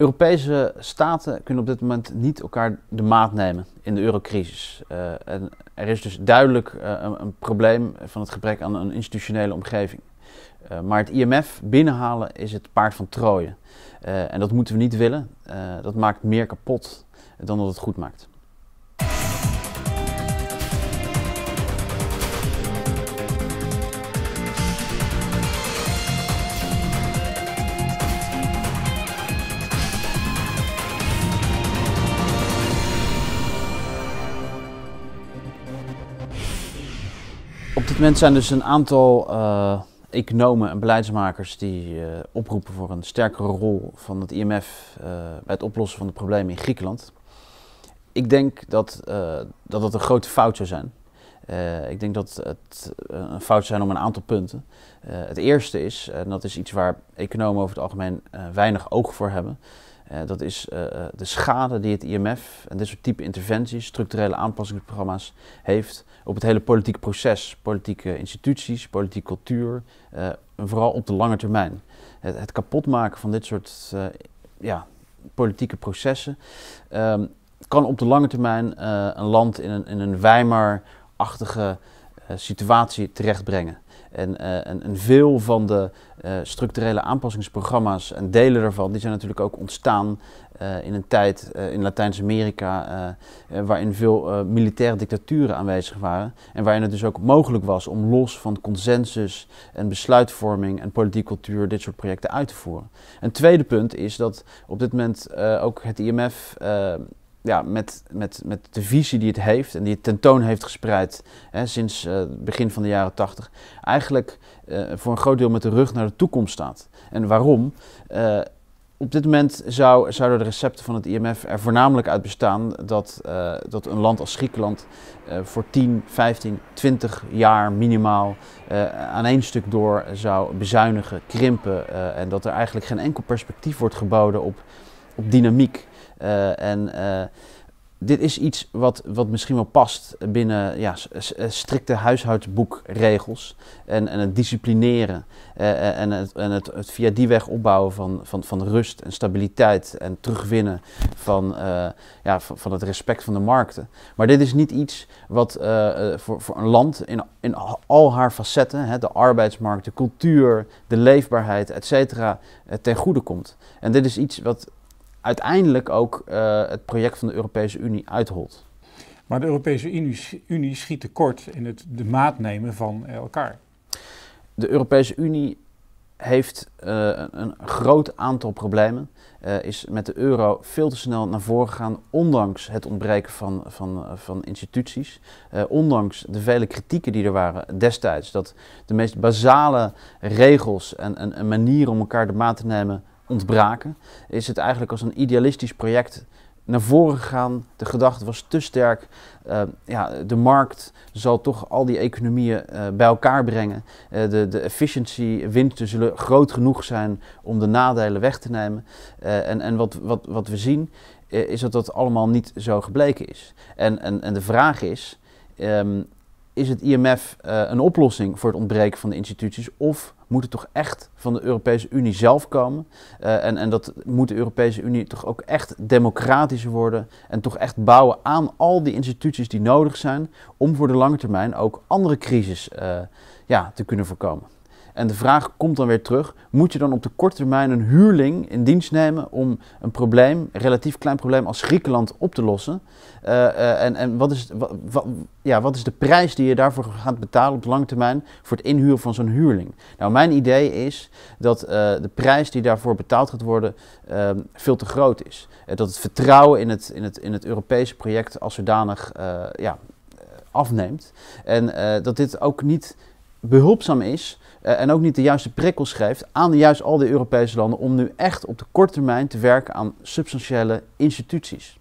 Europese staten kunnen op dit moment niet elkaar de maat nemen in de eurocrisis. Eh, en er is dus duidelijk eh, een, een, probleem van het gebrek aan een institutionele omgeving. Eh, maar het IMF binnenhalen is het paard van Troje. en dat moeten we niet willen. dat maakt meer kapot dan dat het goed maakt. dit moment zijn dus een aantal eh, economen en beleidsmakers die eh, oproepen voor een sterkere rol van het IMF eh, bij het oplossen van de problemen in Griekenland. Ik denk dat dat het een grote fout zou zijn. ik denk dat het een fout zou zijn om een aantal punten. het eerste is, en dat is iets waar economen over het algemeen weinig oog voor hebben, eh, dat is eh, eh, de schade die het IMF en dit soort type interventies, structurele aanpassingsprogramma's, heeft op het hele politieke proces, politieke instituties, politieke cultuur, en vooral op de lange termijn. Het, kapotmaken van dit soort ja, politieke processen ehm, kan op de lange termijn een land in een, in een Weimar-achtige eh, situatie terechtbrengen. En, eh, en, en, veel van de eh, structurele aanpassingsprogramma's en delen daarvan, die zijn natuurlijk ook ontstaan in een tijd in Latijns-Amerika waarin veel militaire dictaturen aanwezig waren. En waarin het dus ook mogelijk was om los van consensus en besluitvorming en politieke cultuur dit soort projecten uit te voeren. Een tweede punt is dat op dit moment ook het IMF ja, met, met, met de visie die het heeft en die het tentoon heeft gespreid hè, sinds eh, het begin van de jaren 80, eigenlijk eh, voor een groot deel met de rug naar de toekomst staat. En waarom? Eh, op dit moment zou, zouden de recepten van het IMF er voornamelijk uit bestaan dat, dat een land als Griekenland voor 10, 15, 20 jaar minimaal aan één stuk door zou bezuinigen, krimpen en dat er eigenlijk geen enkel perspectief wordt geboden op, op dynamiek. Eh, en eh, dit is iets wat, wat misschien wel past binnen ja, eh, strikte huishoudboekregels. En, en het disciplineren. Eh, en, het, en het, het, via die weg opbouwen van, van, van rust en stabiliteit. En terugwinnen van, ja, van, het respect van de markten. Maar dit is niet iets wat voor, voor een land in, in al haar facetten, hè, de arbeidsmarkt, de cultuur, de leefbaarheid, et cetera, ten goede komt. En dit is iets wat uiteindelijk ook eh, het project van de Europese Unie uitholt. Maar de Europese Unie, schiet tekort in het de maat nemen van eh, elkaar. De Europese Unie heeft eh, een groot aantal problemen. is met de euro veel te snel naar voren gegaan, ondanks het ontbreken van, van, van instituties. ondanks de vele kritieken die er waren destijds, dat de meest basale regels en, en, en manieren om elkaar de maat te nemen ontbraken, is het eigenlijk als een idealistisch project naar voren gegaan. De gedachte was te sterk. Eh, ja, de markt zal toch al die economieën eh, bij elkaar brengen. Uh, de, de efficiency, winsten zullen groot genoeg zijn om de nadelen weg te nemen. en en wat, wat, wat we zien is dat dat allemaal niet zo gebleken is. En, en, en de vraag is, ehm, is het IMF eh, een oplossing voor het ontbreken van de instituties? Of moet het toch echt van de Europese Unie zelf komen? Eh, en, en dat moet de Europese Unie toch ook echt democratischer worden en toch echt bouwen aan al die instituties die nodig zijn om voor de lange termijn ook andere crisis eh, ja, te kunnen voorkomen. En de vraag komt dan weer terug: moet je dan op de korte termijn een huurling in dienst nemen om een probleem, een relatief klein probleem als Griekenland op te lossen? Eh, eh, en en wat, is, ja, wat is de prijs die je daarvoor gaat betalen op de lange termijn voor het inhuren van zo'n huurling? Nou, mijn idee is dat eh, de prijs die daarvoor betaald gaat worden ehm, veel te groot is. dat het vertrouwen in het, in, het, in het Europese project als zodanig ja, afneemt. En dat dit ook niet behulpzaam is eh, en ook niet de juiste prikkels geeft aan de, juist al die Europese landen om nu echt op de korte termijn te werken aan substantiële instituties.